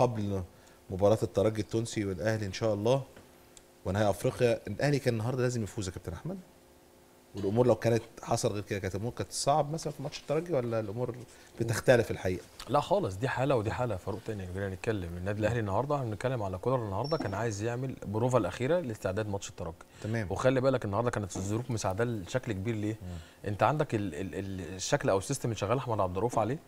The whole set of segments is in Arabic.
قبل مباراه الترجي التونسي والاهلي ان شاء الله ونهائي افريقيا الاهلي كان النهارده لازم يفوز يا كابتن احمد والامور لو كانت حصل غير كده كانت الامور كانت صعب مثلا في ماتش الترجي ولا الامور بتختلف الحقيقه؟ لا خالص دي حاله ودي حاله فاروق تاني جينا نتكلم يعني النادي الاهلي النهارده هنتكلم على كولر النهارده كان عايز يعمل بروفا الاخيره لاستعداد ماتش الترجي تمام وخلي بالك النهارده كانت الظروف مساعده لشكل كبير ليه؟ م. انت عندك ال ال الشكل او السيستم اللي شغال احمد عبد الرؤوف عليه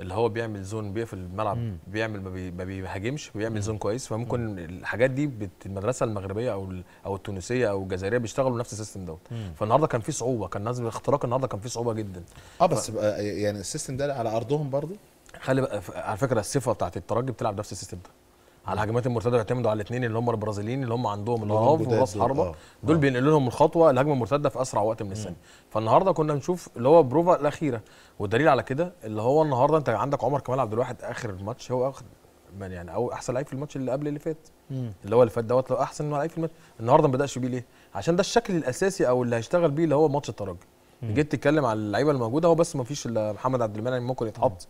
اللي هو بيعمل زون بيقفل الملعب مم. بيعمل ما, بيهاجمش بيعمل مم. زون كويس فممكن مم. الحاجات دي المدرسه المغربيه او او التونسيه او الجزائريه بيشتغلوا نفس السيستم دوت فالنهارده كان في صعوبه كان لازم الاختراق النهارده كان في صعوبه جدا اه بس ف... يعني السيستم ده على ارضهم برضه خلي بقى على فكره الصفه بتاعت الترجي بتلعب نفس السيستم ده على الهجمات المرتده بيعتمدوا على الاثنين اللي هم البرازيليين اللي هم عندهم الهاف وراس حربه اه. دول اه. بينقلوا لهم الخطوه الهجمه المرتده في اسرع وقت من الثانيه فالنهارده كنا نشوف اللي هو بروفا الاخيره والدليل على كده اللي هو النهارده انت عندك عمر كمال عبد الواحد اخر الماتش هو اخر من يعني او احسن لعيب في الماتش اللي قبل اللي فات مم. اللي هو اللي فات دوت لو احسن لعيب في الماتش النهارده ما بداش بيه ليه؟ عشان ده الشكل الاساسي او اللي هيشتغل بيه اللي هو ماتش الترجي جيت تتكلم على اللعيبه الموجوده هو بس ما فيش الا محمد عبد المنعم ممكن يتحط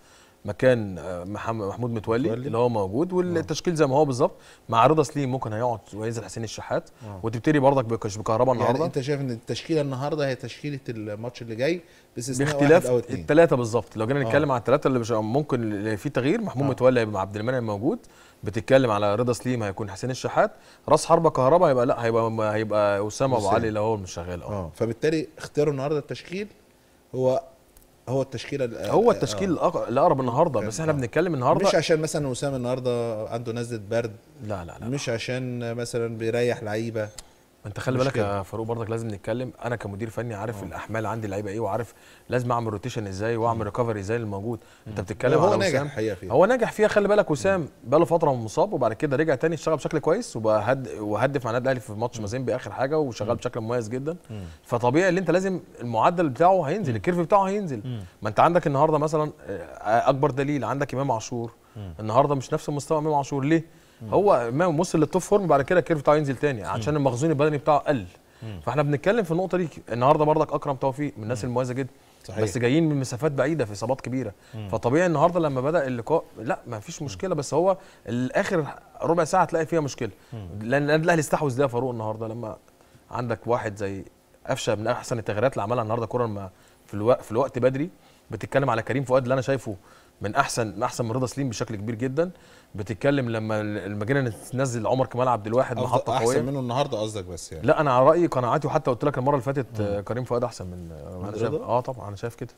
مكان آه، محمود متولي اللي هو موجود والتشكيل زي ما هو بالظبط مع رضا سليم ممكن هيقعد وينزل حسين الشحات آه. وتبتدي برضك بكهرباء يعني النهارده يعني انت شايف ان التشكيله النهارده هي تشكيله الماتش اللي جاي باستثناء باختلاف الثلاثه بالظبط لو جينا آه. نتكلم على الثلاثه اللي مش ممكن اللي تغيير محمود أوه. متولي هيبقى مع عبد المنعم موجود بتتكلم على رضا سليم هيكون حسين الشحات راس حربه كهرباء هيبقى لا هيبقى هيبقى اسامه ابو علي اللي هو مش شغال اه فبالتالي اختاروا النهارده التشكيل هو هو التشكيله هو آه. التشكيل الاقرب النهارده بس احنا آه. بنتكلم النهارده مش عشان مثلا وسام النهارده عنده نزله برد لا لا لا مش عشان مثلا بيريح لعيبه ما انت خلي بالك يا فاروق برضك لازم نتكلم انا كمدير فني عارف أوه. الاحمال عندي اللعيبه ايه وعارف لازم اعمل روتيشن ازاي واعمل ريكفري ازاي للموجود انت بتتكلم هو على ناجح الحقيقه فيها هو ناجح فيها خلي بالك وسام بقى له فتره مصاب وبعد كده رجع تاني اشتغل بشكل كويس وبقى هد وهدف مع النادي الاهلي في ماتش مازين اخر حاجه وشغال بشكل مميز جدا مم. فطبيعي اللي انت لازم المعدل بتاعه هينزل الكيرف بتاعه هينزل مم. ما انت عندك النهارده مثلا آه، اكبر دليل عندك امام عاشور النهارده مش نفس مستوى امام عاشور ليه؟ هو امام وصل للتوب فورم بعد كده الكيرف بتاعه ينزل تاني عشان المخزون البدني بتاعه قل فاحنا بنتكلم في النقطه دي النهارده برضك اكرم توفيق من الناس المميزه جدا صحيح. بس جايين من مسافات بعيده في اصابات كبيره مم. فطبيعي النهارده لما بدا اللقاء لا ما فيش مشكله بس هو الاخر ربع ساعه تلاقي فيها مشكله مم. لان النادي الاهلي استحوذ ده فاروق النهارده لما عندك واحد زي قفشه من احسن التغييرات اللي عملها النهارده كره في, في الوقت بدري بتتكلم على كريم فؤاد اللي انا شايفه من احسن من احسن من رضا سليم بشكل كبير جدا بتتكلم لما المجنه تنزل عمر كمال عبد الواحد محطه قويه احسن منه النهارده قصدك بس يعني لا انا على رايي قناعاتي وحتى قلت لك المره اللي فاتت مم. كريم فؤاد احسن من, من انا شايف اه طبعا انا شايف كده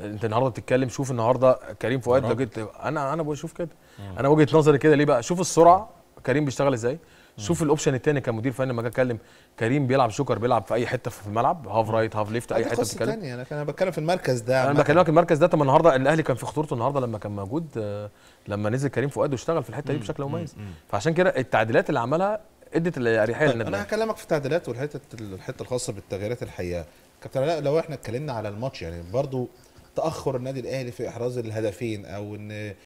انت النهارده بتتكلم شوف النهارده كريم فؤاد لو جيت انا انا بشوف كده مم. انا وجهه نظري كده ليه بقى شوف السرعه كريم بيشتغل ازاي شوف الاوبشن الثاني كمدير فني لما اجي اتكلم كريم بيلعب شوكر بيلعب في اي حته في الملعب هاف رايت هاف ليفت اي حته بتتكلم تاني انا كان بتكلم في المركز ده انا بكلمك المركز ده طب النهارده الاهلي كان في خطورته النهارده لما كان موجود آه، لما نزل كريم فؤاد واشتغل في الحته دي بشكل مميز فعشان كده التعديلات اللي عملها ادت الاريحيه طيب، للنادي انا هكلمك في التعديلات والحته الحته الخاصه بالتغييرات الحقيقه كابتن علاء لو احنا اتكلمنا على الماتش يعني برضو تاخر النادي الاهلي في احراز الهدفين او ان